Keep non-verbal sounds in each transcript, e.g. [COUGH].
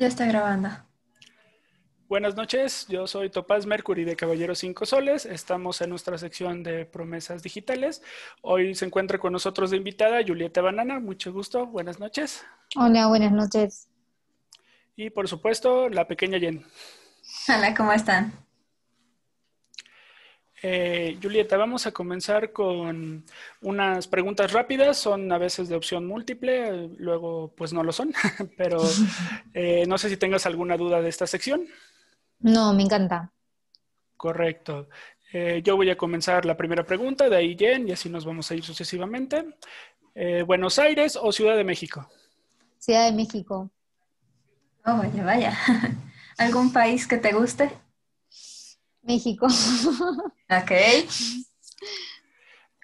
Ya está grabando. Buenas noches, yo soy Topaz Mercury de Caballeros 5 Soles. Estamos en nuestra sección de promesas digitales. Hoy se encuentra con nosotros de invitada Julieta Banana. Mucho gusto, buenas noches. Hola, buenas noches. Y por supuesto, la pequeña Jen. Hola, ¿cómo están? Eh, Julieta, vamos a comenzar con unas preguntas rápidas, son a veces de opción múltiple, luego pues no lo son, [LAUGHS] pero [LAUGHS] eh, no sé si tengas alguna duda de esta sección. No, me encanta. Correcto. Eh, yo voy a comenzar la primera pregunta, de ahí Jen, y así nos vamos a ir sucesivamente. Eh, ¿Buenos Aires o Ciudad de México? Ciudad de México. Oh, vaya, vaya. [LAUGHS] ¿Algún país que te guste? México. [LAUGHS] Ok.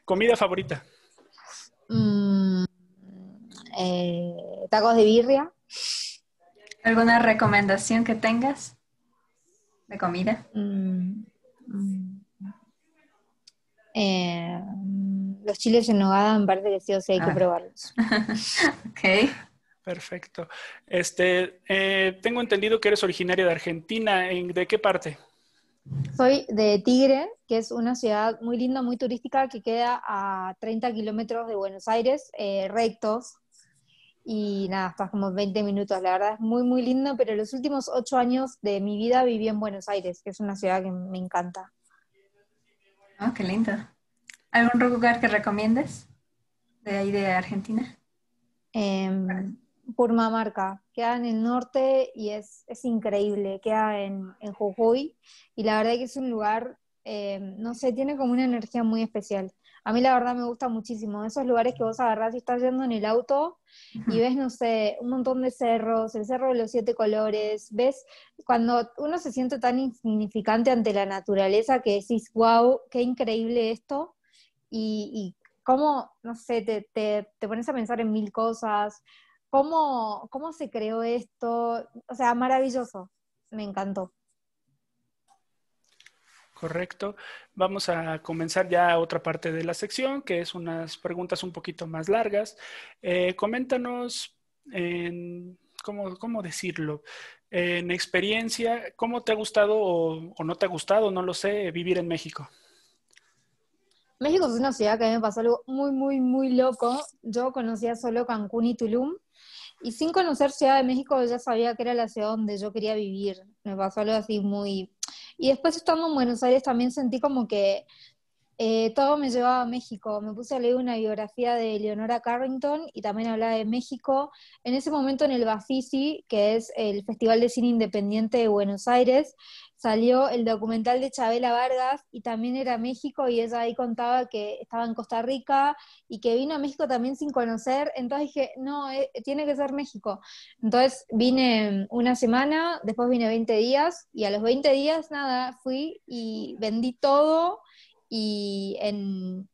¿Comida favorita? Mm, eh, tacos de birria. ¿Alguna recomendación que tengas de comida? Mm, mm. Eh, los chiles en nogada en parte, que sí hay que ah. probarlos. [LAUGHS] ok. Perfecto. Este, eh, tengo entendido que eres originaria de Argentina. ¿De qué parte? Soy de Tigre, que es una ciudad muy linda, muy turística, que queda a 30 kilómetros de Buenos Aires, eh, rectos. Y nada, estás como 20 minutos, la verdad es muy, muy lindo, pero los últimos 8 años de mi vida viví en Buenos Aires, que es una ciudad que me encanta. Ah, qué lindo. ¿Algún lugar que recomiendes de ahí de Argentina? Em, marca queda en el norte y es, increíble, queda en, en, Jujuy y la verdad que es un lugar, eh, no sé, tiene como una energía muy especial. A mí la verdad me gusta muchísimo, esos lugares que vos agarrás y estás yendo en el auto y ves, no sé, un montón de cerros, el cerro de los siete colores, ves, cuando uno se siente tan insignificante ante la naturaleza que decís, wow, qué increíble esto. Y, cómo, no sé, te, te, te, pones a pensar en mil cosas, ¿Cómo, se creó esto? O sea, maravilloso, me encantó. Correcto. Vamos a comenzar ya otra parte de la sección, que es unas preguntas un poquito más largas. Eh, coméntanos, ¿cómo, decirlo? En experiencia, ¿cómo te ha gustado o, no te ha gustado, no lo sé, vivir en México? México es una ciudad que a mí me pasó algo muy, muy, muy loco. Yo conocía solo Cancún y Tulum y sin conocer Ciudad de México, ya sabía que era la ciudad donde yo quería vivir. Me pasó algo así muy... Y después estando en Buenos Aires también sentí como que eh, todo me llevaba a México. Me puse a leer una biografía de Leonora Carrington y también hablaba de México. En ese momento en el Bafisi, que es el Festival de Cine Independiente de Buenos Aires, salió el documental de Chabela Vargas y también era México y ella ahí contaba que estaba en Costa Rica y que vino a México también sin conocer, entonces dije, no, eh, tiene que ser México. Entonces vine una semana, después vine 20 días y a los 20 días nada, fui y vendí todo y en,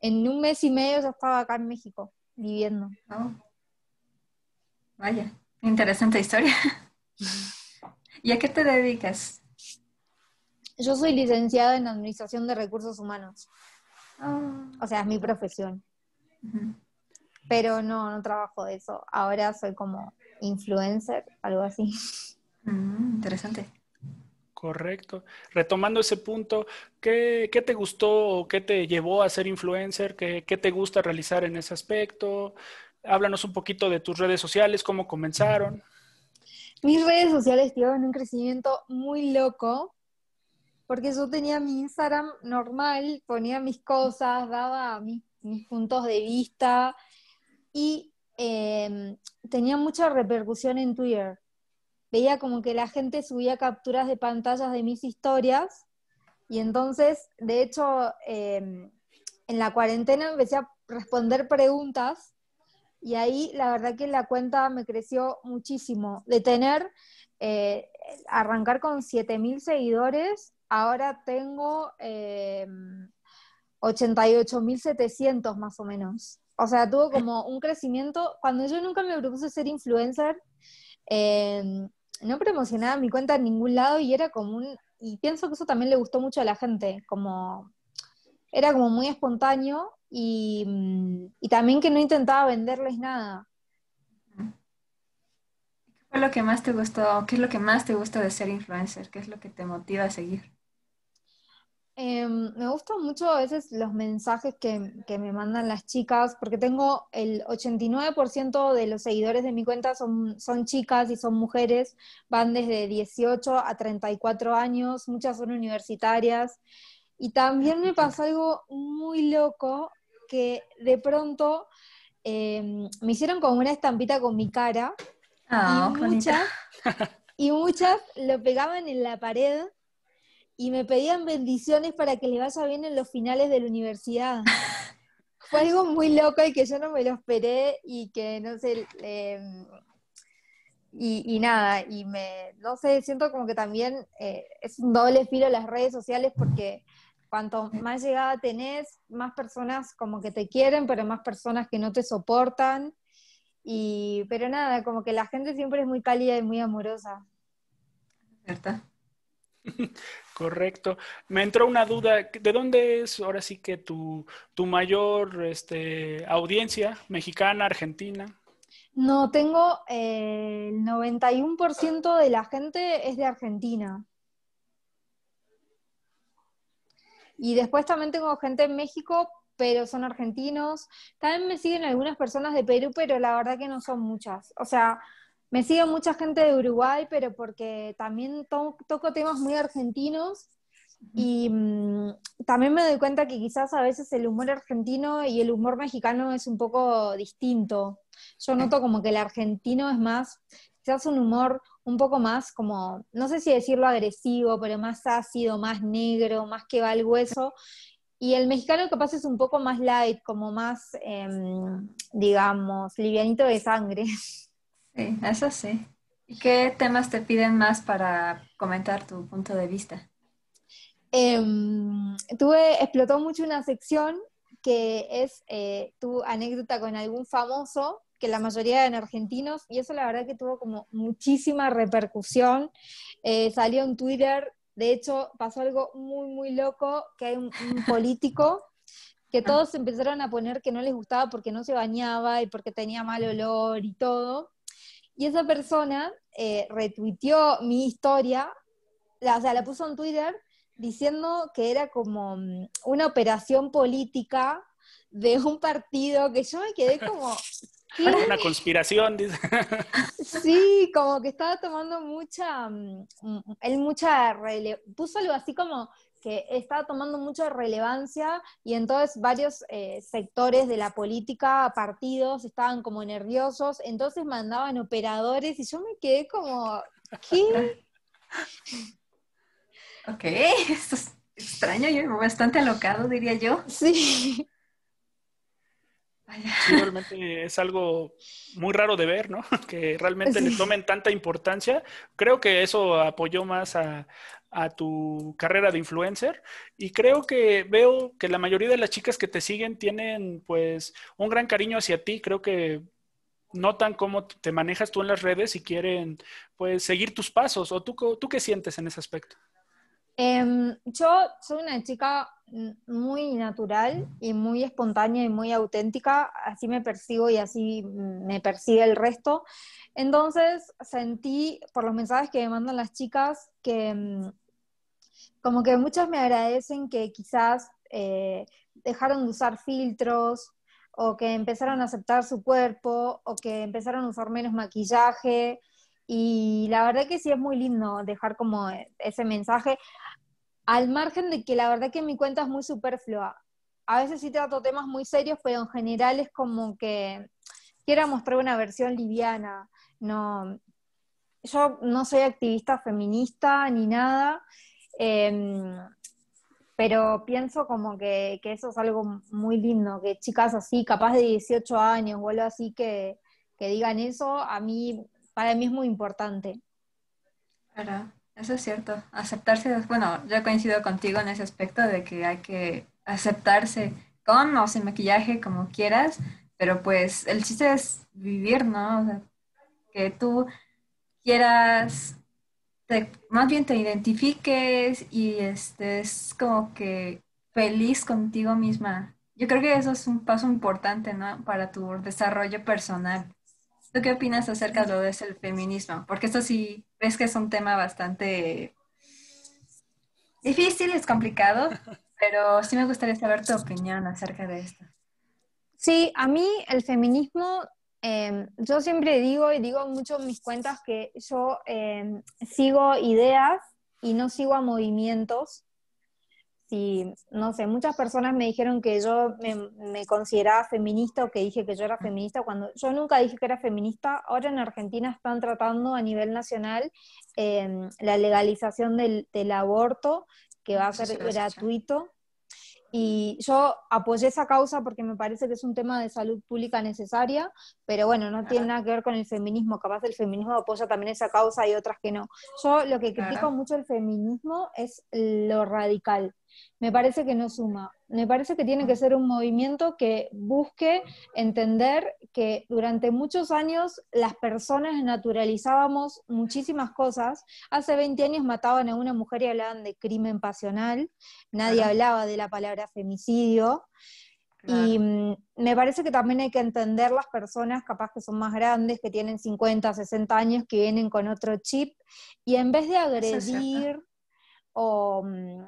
en un mes y medio ya estaba acá en México viviendo. Oh. Vaya, interesante historia. [LAUGHS] ¿Y a qué te dedicas? Yo soy licenciada en Administración de Recursos Humanos. Ah. O sea, es mi profesión. Pero no, no trabajo de eso. Ahora soy como influencer, algo así. Mm, interesante. Correcto. Retomando ese punto, ¿qué, te gustó o qué te llevó a ser influencer? ¿Qué, te gusta realizar en ese aspecto? Háblanos un poquito de tus redes sociales, cómo comenzaron mis redes sociales tuvieron un crecimiento muy loco, porque yo tenía mi Instagram normal, ponía mis cosas, daba mis, puntos de vista y em, tenía mucha repercusión en Twitter. Veía como que la gente subía capturas de pantallas de mis historias y entonces, de hecho, em, en la cuarentena empecé a responder preguntas y ahí la verdad que la cuenta me creció muchísimo. De tener, eh, arrancar con 7.000 seguidores, ahora tengo eh, mil 88.700 más o menos. O sea, tuvo como un crecimiento. Cuando yo nunca me propuse ser influencer, eh, no promocionaba mi cuenta en ningún lado y era como un... Y pienso que eso también le gustó mucho a la gente, como era como muy espontáneo y, mm, y también que no intentaba venderles nada. ¿Qué fue lo que más te gustó? ¿Qué es lo que más te gusta de ser influencer? ¿Qué es lo que te motiva a seguir? Em, me gustan mucho a veces los mensajes que, que, me mandan las chicas, porque tengo el 89% de los seguidores de mi cuenta son, son chicas y son mujeres, van desde 18 a 34 años, muchas son universitarias. Y también me pasó algo muy loco que de pronto em, me hicieron como una estampita con mi cara y, ah, muchas, [LAUGHS] y muchas lo pegaban en la pared y me pedían bendiciones para que le vaya bien en los finales de la universidad. [LAUGHS] Fue algo muy loco y que yo no me lo esperé y que no sé, em, y, nada, y me, no sé, siento como que también eh, es un doble filo las redes sociales porque Cuanto más llegada tenés, más personas como que te quieren, pero más personas que no te soportan. Y, pero nada, como que la gente siempre es muy cálida y muy amorosa. ¿Verdad? [LAUGHS] Correcto. Me entró una duda, ¿de dónde es ahora sí que tu, mayor este, audiencia mexicana, argentina? No, tengo eh, el 91% de la gente es de Argentina. Y después también tengo gente en México, pero son argentinos. También me siguen algunas personas de Perú, pero la verdad que no son muchas. O sea, me sigue mucha gente de Uruguay, pero porque también toco temas muy argentinos. Y mm, también me doy cuenta que quizás a veces el humor argentino y el humor mexicano es un poco distinto. Yo noto como que el argentino es más, quizás un humor un poco más como, no sé si decirlo agresivo, pero más ácido, más negro, más que va al hueso. Y el mexicano pasa es un poco más light, como más, em, digamos, livianito de sangre. [LAUGHS] Sí, eso sí. ¿Y qué temas te piden más para comentar tu punto de vista? Em, tuve, explotó mucho una sección que es eh, tu anécdota con algún famoso que la mayoría eran argentinos y eso la verdad que tuvo como muchísima repercusión. Eh, salió en Twitter, de hecho pasó algo muy, muy loco, que hay un, [LAUGHS] político que todos empezaron a poner que no les gustaba porque no se bañaba y porque tenía mal olor y todo. Y esa persona eh, retuiteó mi historia, o sea, la puso en Twitter diciendo que era como mm, una operación política de un partido que yo me quedé como, [LAUGHS] Una conspiración, [LAUGHS] Sí, como que estaba tomando mucha, mm, mm, él mucha, puso algo así como que estaba tomando mucha relevancia y entonces varios eh, sectores de la política, partidos, estaban como nerviosos, entonces mandaban operadores y yo me quedé como, ¿qué? ok, [LAUGHS] esto es extraño y bastante alocado, diría yo. Sí realmente es algo muy raro de ver, ¿no? [LAUGHS] Que realmente le tomen tanta importancia. Creo que eso apoyó más a, tu carrera de influencer y creo que veo que la mayoría de las chicas que te siguen tienen pues un gran cariño hacia ti. Creo que notan cómo te manejas tú en las redes y quieren pues seguir tus pasos. ¿O tú, qué sientes en ese aspecto? Em, yo soy una chica muy natural y muy espontánea y muy auténtica, así me percibo y así me percibe el resto. Entonces sentí por los mensajes que me mandan las chicas que mm, como que muchas me agradecen que quizás eh, dejaron de usar filtros o que empezaron a aceptar su cuerpo o que empezaron a usar menos maquillaje. Y la verdad que sí es muy lindo dejar como eh, ese mensaje al margen de que la verdad que mi cuenta es muy superflua. A veces sí trato temas muy serios, pero en general es como que quiera mostrar una versión liviana. No, yo no soy activista feminista ni nada, em, pero pienso como que, eso es algo muy lindo, que chicas así, capaz de 18 años o algo así, que, digan eso, a mí, para mí es muy importante. Claro. Eso es cierto. Aceptarse, bueno, yo coincido contigo en ese aspecto de que hay que aceptarse con o sin maquillaje, como quieras, pero pues el chiste es vivir, ¿no? que tú quieras, más bien te identifiques y estés como que feliz contigo misma. Yo creo que eso es un paso importante, ¿no? Para tu desarrollo personal. ¿Tú qué opinas acerca de lo que es el feminismo? Porque esto sí, ves que es un tema bastante difícil, es complicado, pero sí me gustaría saber tu opinión acerca de esto. Sí, a mí el feminismo, em, yo siempre digo y digo mucho en mis cuentas que yo em, sigo ideas y no sigo a movimientos si, no sé, muchas personas me dijeron que yo me, consideraba feminista o que dije que yo era feminista, cuando yo nunca dije que era feminista, ahora en Argentina están tratando a nivel nacional em, la legalización del aborto, que va a ser gratuito y yo apoyé esa causa porque me parece que es un tema de salud pública necesaria, pero bueno, no tiene nada que ver con el feminismo. Capaz el feminismo apoya también esa causa y otras que no. Yo lo que critico mucho el feminismo es lo radical. Me parece que no suma me parece que tiene que ser un movimiento que busque entender que durante muchos años las personas naturalizábamos muchísimas cosas. Hace 20 años mataban a una mujer y hablaban de crimen pasional, nadie hablaba de la palabra femicidio. Y mm, me parece que también hay que entender las personas capaz que son más grandes, que tienen 50, 60 años, que vienen con otro chip, y en vez de agredir o mm,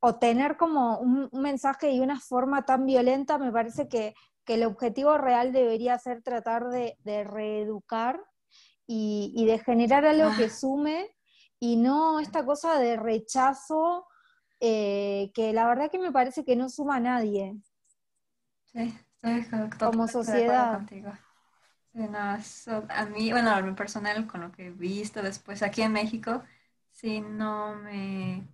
o tener como un, mensaje y una forma tan violenta, me parece que, el objetivo real debería ser tratar de, reeducar y, de generar algo que ah. sume y no esta cosa de rechazo eh, que la verdad que me parece que no suma a nadie. Sí, como sociedad. a mí, bueno, a personal, con lo que he visto después aquí en México, sí, no me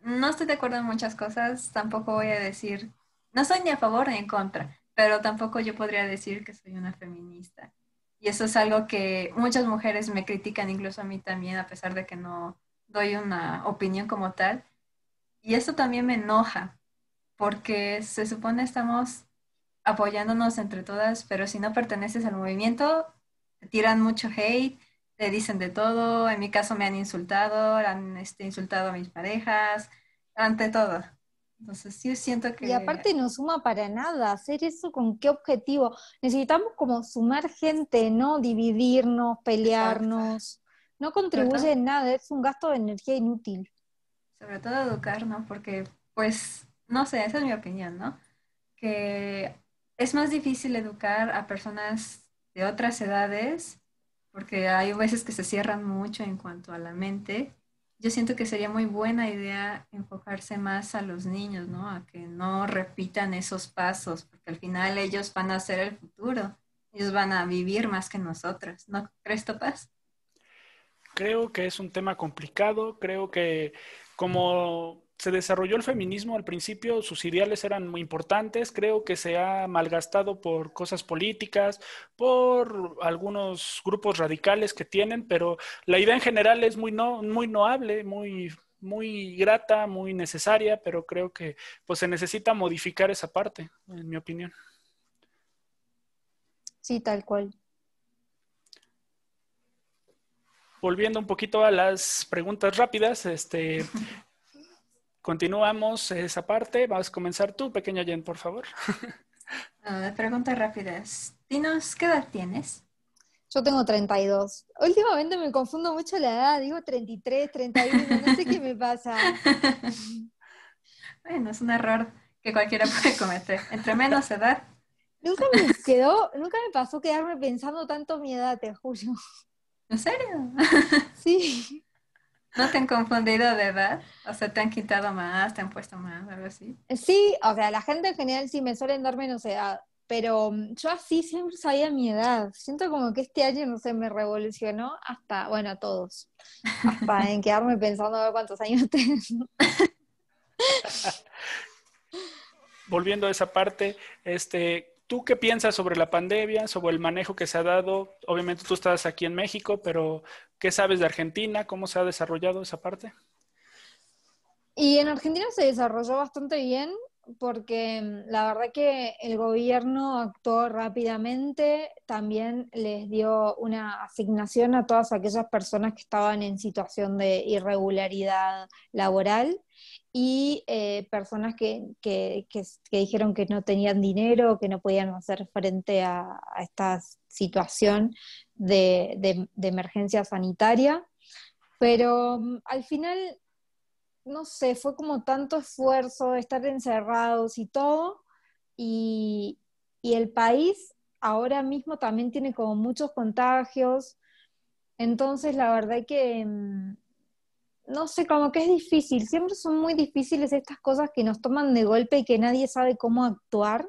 no estoy de acuerdo en muchas cosas, tampoco voy a decir, no soy ni a favor ni en contra, pero tampoco yo podría decir que soy una feminista. Y eso es algo que muchas mujeres me critican, incluso a mí también, a pesar de que no doy una opinión como tal. Y eso también me enoja, porque se supone estamos apoyándonos entre todas, pero si no perteneces al movimiento, te tiran mucho hate te dicen de todo, en mi caso me han insultado, han este, insultado a mis parejas, ante todo. Entonces sí siento que... Y aparte no suma para nada hacer eso con qué objetivo. Necesitamos como sumar gente, ¿no? Dividirnos, pelearnos. No contribuye en nada, es un gasto de energía inútil. Sobre todo educar, ¿no? Porque pues, no sé, esa es mi opinión, ¿no? Que es más difícil educar a personas de otras edades porque hay veces que se cierran mucho en cuanto a la mente. Yo siento que sería muy buena idea enfocarse más a los niños, ¿no? A que no repitan esos pasos, porque al final ellos van a ser el futuro, ellos van a vivir más que nosotros, ¿no crees, Topaz? Creo que es un tema complicado, creo que como se desarrolló el feminismo al principio, sus ideales eran muy importantes, creo que se ha malgastado por cosas políticas, por algunos grupos radicales que tienen, pero la idea en general es muy, no, muy noable, muy, muy grata, muy necesaria, pero creo que pues, se necesita modificar esa parte, en mi opinión. Sí, tal cual. Volviendo un poquito a las preguntas rápidas, este, [LAUGHS] Continuamos esa parte. Vas a comenzar tú, pequeña Jen, por favor. [LAUGHS] pregunta preguntas rápidas. Dinos, ¿qué edad tienes? Yo tengo 32. Últimamente me confundo mucho la edad. Digo 33, 31, no sé qué me pasa. [LAUGHS] bueno, es un error que cualquiera puede cometer. Entre menos edad. Nunca me quedó, nunca me pasó quedarme pensando tanto mi edad, de julio. ¿En serio? sí. [LAUGHS] ¿No te han confundido de edad? O sea, ¿te han quitado más, te han puesto más, algo así? Sí, o sea, la gente en general sí me suelen dar menos edad, pero mm, yo así siempre sabía mi edad. Siento como que este año, no sé, me revolucionó hasta, bueno, a todos, hasta [LAUGHS] en quedarme pensando a ver cuántos años [LAUGHS] tengo. Volviendo a esa parte, este, ¿Tú qué piensas sobre la pandemia, sobre el manejo que se ha dado? Obviamente tú estás aquí en México, pero ¿Qué sabes de Argentina? ¿Cómo se ha desarrollado esa parte? Y en Argentina se desarrolló bastante bien porque mm, la verdad que el gobierno actuó rápidamente, también les dio una asignación a todas aquellas personas que estaban en situación de irregularidad laboral y eh, personas que, dijeron que no tenían dinero, que no podían hacer frente a, esta situación de emergencia sanitaria. Pero mm, al final no sé, fue como tanto esfuerzo estar encerrados y todo, y, el país ahora mismo también tiene como muchos contagios, entonces la verdad que, mm, no sé, como que es difícil, siempre son muy difíciles estas cosas que nos toman de golpe y que nadie sabe cómo actuar,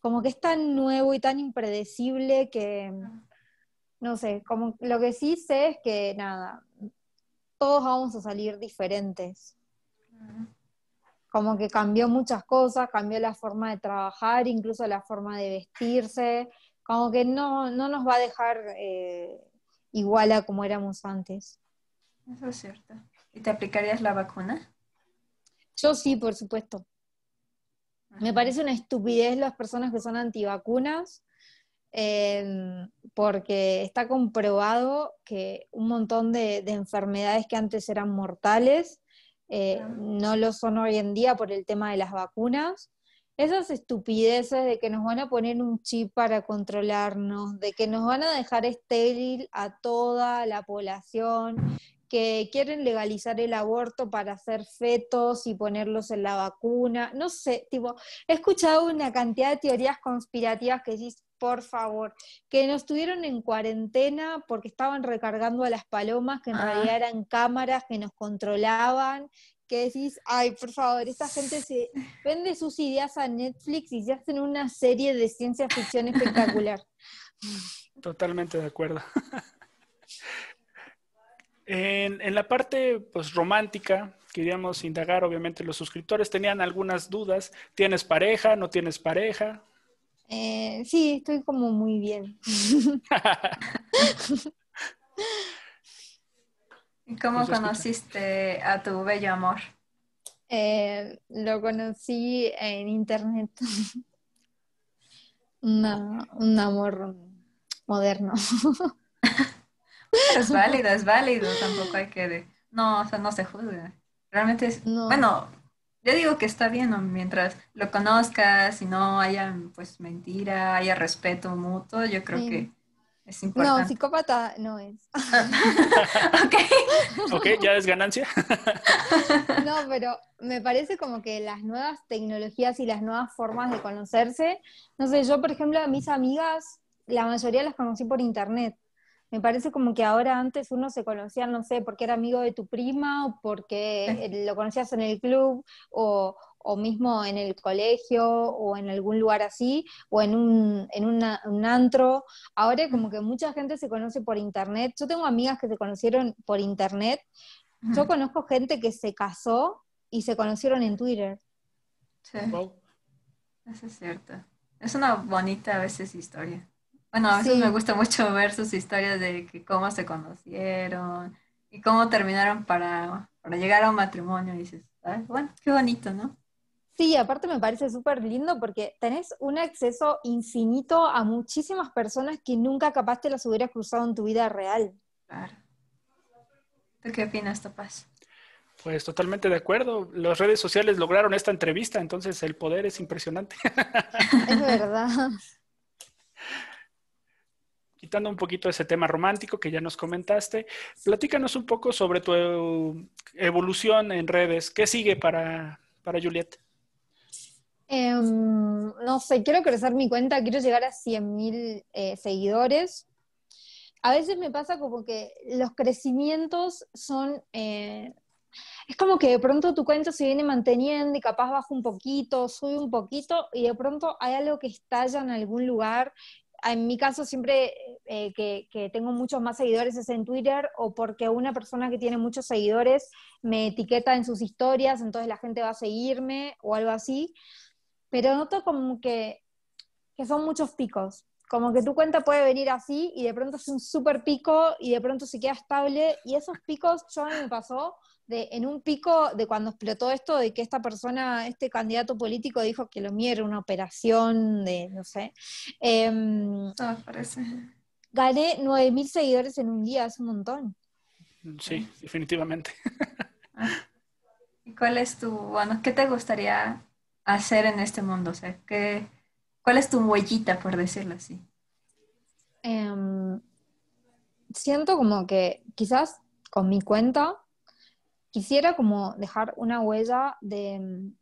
como que es tan nuevo y tan impredecible que, ah. no sé, como lo que sí sé es que nada, todos vamos a salir diferentes. Como que cambió muchas cosas, cambió la forma de trabajar, incluso la forma de vestirse, como que no, nos va a dejar eh, igual a como éramos antes. Eso es cierto. ¿Y te aplicarías la vacuna? Yo sí, por supuesto. Me parece una estupidez las personas que son antivacunas Em, porque está comprobado que un montón de, enfermedades que antes eran mortales eh, no lo son hoy en día por el tema de las vacunas. Esas estupideces de que nos van a poner un chip para controlarnos, de que nos van a dejar estéril a toda la población, que quieren legalizar el aborto para hacer fetos y ponerlos en la vacuna, no sé, tipo, he escuchado una cantidad de teorías conspirativas que decís, por favor, que nos tuvieron en cuarentena porque estaban recargando a las palomas, que en ah. realidad eran cámaras que nos controlaban, que decís, ay, por favor, esta gente se vende sus ideas a Netflix y se hacen una serie de ciencia ficción espectacular. [LAUGHS] Totalmente de acuerdo. [LAUGHS] En, la parte pues, romántica, queríamos indagar, obviamente los suscriptores tenían algunas dudas, ¿tienes pareja? ¿No tienes pareja? Eh, sí, estoy como muy bien. [LAUGHS] ¿Y cómo pues conociste a tu bello amor? Eh, lo conocí en internet. [LAUGHS] un amor moderno. es [LAUGHS] válido, es válido, tampoco hay que... No, o sea, no se juzgue. Realmente es... Bueno, yo digo que está bien, mientras lo conozcas y no haya pues mentira, haya respeto mutuo, yo creo que es importante. No, psicópata no es. [LAUGHS] ok. Ok, ya es ganancia. [LAUGHS] no, pero me parece como que las nuevas tecnologías y las nuevas formas de conocerse, no sé, yo por ejemplo a mis amigas, la mayoría las conocí por internet. Me parece como que ahora antes uno se conocía, no sé, porque era amigo de tu prima o porque eh, [LAUGHS] lo conocías en el club o, mismo en el colegio o en algún lugar así, o en, un, en un antro. Ahora como que mucha gente se conoce por internet. Yo tengo amigas que se conocieron por internet. Yo conozco gente que se casó y se conocieron en Twitter. Sí. Eso es cierto. Es una bonita a veces historia. Bueno, a veces me gusta mucho ver sus historias de cómo se conocieron y cómo terminaron para, llegar a un matrimonio. dices, bueno, qué bonito, ¿no? Sí, aparte me parece súper lindo porque tenés un acceso infinito a muchísimas personas que nunca capaz te las hubieras cruzado en tu vida real. Claro. ¿Tú qué opinas, Topaz? Pues totalmente de acuerdo. Las redes sociales lograron esta entrevista, entonces el poder es impresionante. Es verdad. [LAUGHS] quitando un poquito ese tema romántico que ya nos comentaste, platícanos un poco sobre tu evolución en redes. ¿Qué sigue para, para Juliet? Em, no sé, quiero crecer mi cuenta, quiero llegar a 100.000 eh, seguidores. A veces me pasa como que los crecimientos son... Eh, es como que de pronto tu cuenta se viene manteniendo y capaz baja un poquito, sube un poquito y de pronto hay algo que estalla en algún lugar en mi caso siempre eh, que, tengo muchos más seguidores es en Twitter o porque una persona que tiene muchos seguidores me etiqueta en sus historias, entonces la gente va a seguirme o algo así. Pero noto como que, que son muchos picos. Como que tu cuenta puede venir así y de pronto es un súper pico y de pronto se queda estable. Y esos picos, yo me pasó, en un pico de cuando explotó esto, de que esta persona, este candidato político dijo que lo mío una operación de, no sé. Eh, ah, parece. Gané 9.000 seguidores en un día, es un montón. Sí, definitivamente. Ah. ¿Y cuál es tu, bueno, qué te gustaría hacer en este mundo? ¿qué, ¿cuál es tu huellita, por decirlo así? Em, siento como que quizás con mi cuenta quisiera como dejar una huella de mm,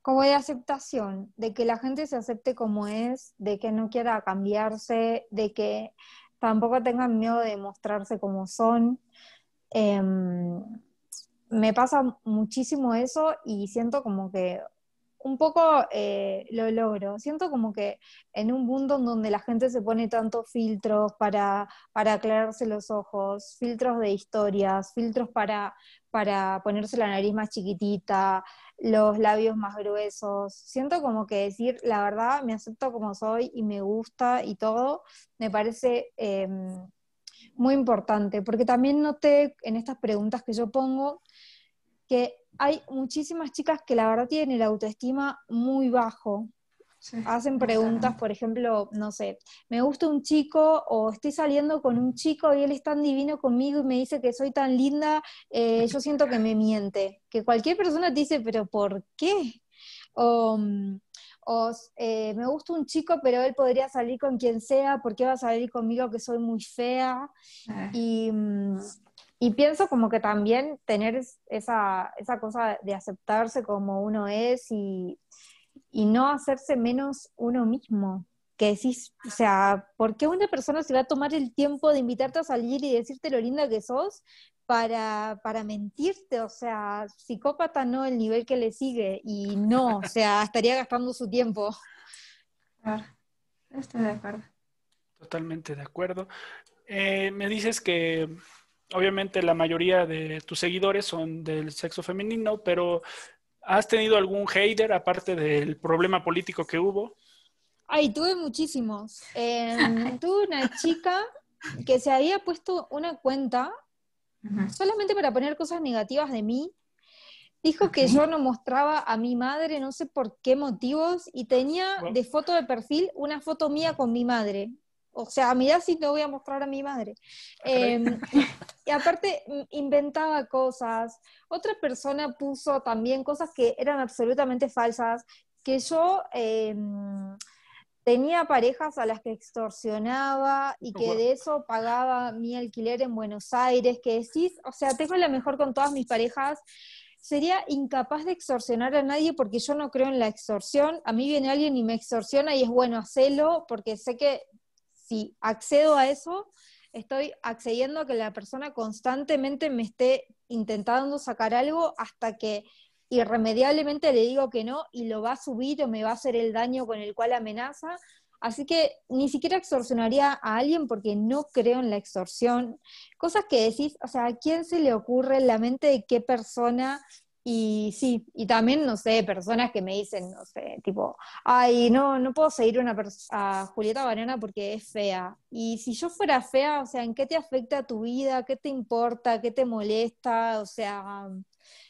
como de aceptación, de que la gente se acepte como es, de que no quiera cambiarse, de que tampoco tengan miedo de mostrarse como son. Em, me pasa muchísimo eso y siento como que un poco eh, lo logro. Siento como que en un mundo en donde la gente se pone tantos filtros para, para aclararse los ojos, filtros de historias, filtros para, para ponerse la nariz más chiquitita, los labios más gruesos, siento como que decir la verdad, me acepto como soy y me gusta y todo, me parece... Em, muy importante, porque también noté en estas preguntas que yo pongo que hay muchísimas chicas que la verdad tienen el autoestima muy bajo. Hacen preguntas, por ejemplo, no sé, me gusta un chico o estoy saliendo con un chico y él es tan divino conmigo y me dice que soy tan linda, eh, yo siento que me miente. Que cualquier persona te dice, pero ¿por qué? O, mm, eh, me gusta un chico, pero él podría salir con quien sea, ¿por qué va a salir conmigo que soy muy fea? Eh. Y mm, y pienso como que también tener esa, esa cosa de aceptarse como uno es y, y no hacerse menos uno mismo. Que decís, o sea, ¿por qué una persona se va a tomar el tiempo de invitarte a salir y decirte lo linda que sos para, para mentirte? O sea, psicópata no el nivel que le sigue y no, o sea, estaría gastando su tiempo. Ah, estoy de acuerdo. Totalmente de acuerdo. Eh, me dices que obviamente la mayoría de tus seguidores son del sexo femenino, pero ¿has tenido algún hater aparte del problema político que hubo? Ay, tuve muchísimos. Em, [LAUGHS] tuve una chica que se había puesto una cuenta solamente para poner cosas negativas de mí. Dijo que yo no mostraba a mi madre, no sé por qué motivos, y tenía de foto de perfil una foto mía con mi madre. O sea, mira si te voy a mostrar a mi madre. Eh, [LAUGHS] Y aparte mm, inventaba cosas. Otra persona puso también cosas que eran absolutamente falsas, que yo eh, mm, tenía parejas a las que extorsionaba y que de eso pagaba mi alquiler en Buenos Aires, que decís, o sea, tengo la mejor con todas mis parejas. Sería incapaz de extorsionar a nadie porque yo no creo en la extorsión. A mí viene alguien y me extorsiona y es bueno hacerlo porque sé que si accedo a eso, estoy accediendo a que la persona constantemente me esté intentando sacar algo hasta que irremediablemente le digo que no y lo va a subir o me va a hacer el daño con el cual amenaza. Así que ni siquiera extorsionaría a alguien porque no creo en la extorsión. Cosas que decís, o sea, ¿a quién se le ocurre en la mente de qué persona y sí, y también, no sé, personas que me dicen, no sé, tipo, ay, no, no puedo seguir una a Julieta Banana porque es fea. Y si yo fuera fea, o sea, ¿en qué te afecta tu vida? ¿Qué te importa? ¿Qué te molesta? O sea,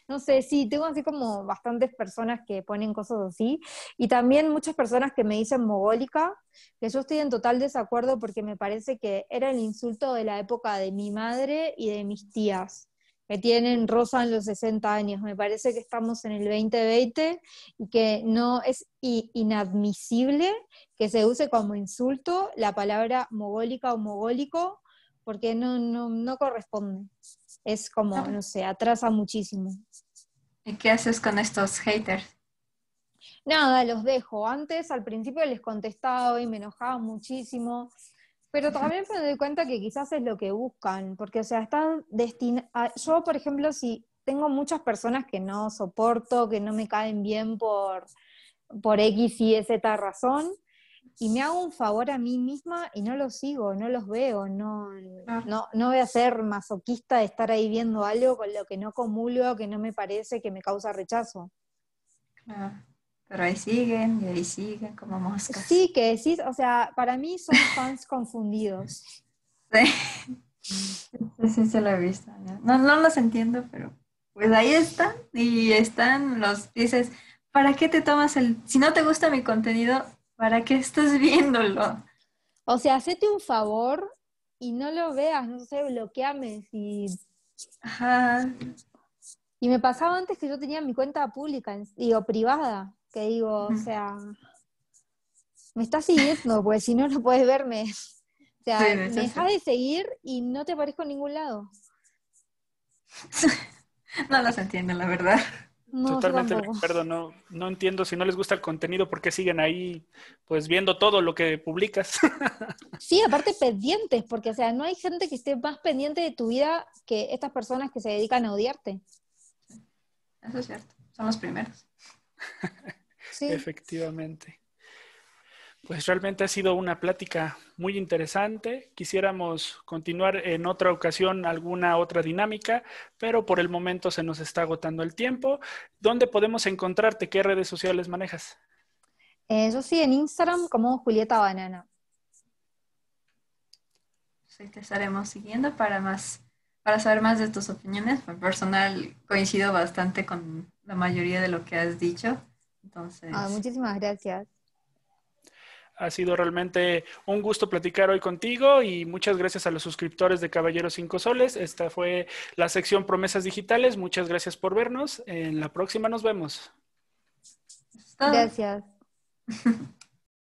no sé, sí, tengo así como bastantes personas que ponen cosas así. Y también muchas personas que me dicen mogólica, que yo estoy en total desacuerdo porque me parece que era el insulto de la época de mi madre y de mis tías que tienen en los 60 años. Me parece que estamos en el 2020 y que no es inadmisible que se use como insulto la palabra mogólica o mogólico porque no, no, no corresponde. Es como, no. no sé, atrasa muchísimo. ¿Y qué haces con estos haters? Nada, los dejo. Antes, al principio les contestaba y me enojaba muchísimo pero también me doy cuenta que quizás es lo que buscan, porque, o sea, están destinados. Yo, por ejemplo, si tengo muchas personas que no soporto, que no me caen bien por, por X, Y, Z razón, y me hago un favor a mí misma y no los sigo, no los veo, no, ah. no, no voy a ser masoquista de estar ahí viendo algo con lo que no comulgo, que no me parece, que me causa rechazo. Ah. Pero ahí siguen y ahí siguen como moscas. Sí, que sí, o sea, para mí son [LAUGHS] fans confundidos. Sí. sí, se lo he visto. No, los entiendo, pero pues ahí están y están los, dices, ¿para qué te tomas el, si no te gusta mi contenido, ¿para qué estás [LAUGHS] viéndolo? O sea, hacete un favor y no lo veas, no sé, bloqueame Ajá. Y me pasaba antes que yo tenía mi cuenta pública, digo, privada que digo, o sea, me estás siguiendo, pues si no, no puedes verme. [LAUGHS] O sea, me dejas de seguir y no te aparezco en ningún lado. [LAUGHS] no las entiendo, la verdad. Totalmente de acuerdo, no, entiendo si no les gusta el contenido, ¿por qué siguen ahí pues viendo todo lo que publicas? [LAUGHS] Sí, aparte pendientes, porque o sea, no hay gente que esté más pendiente de tu vida que estas personas que se dedican a odiarte. Eso es cierto, son los primeros. Efectivamente. Pues realmente ha sido una plática muy interesante. Quisiéramos continuar en otra ocasión alguna otra dinámica, pero por el momento se nos está agotando el tiempo. ¿Dónde podemos encontrarte? ¿Qué redes sociales manejas? eso eh, yo sí en Instagram como Julieta Banana. Sí, pues te estaremos siguiendo para más, para saber más de tus opiniones. personal coincido bastante con la mayoría de lo que has dicho Ah, Entonces. muchísimas gracias. Ha sido realmente un gusto platicar hoy contigo y muchas gracias a los suscriptores de Caballeros cinco Soles. Esta fue la sección Promesas Digitales. Muchas gracias por vernos. En la próxima nos vemos. Gracias. [LAUGHS]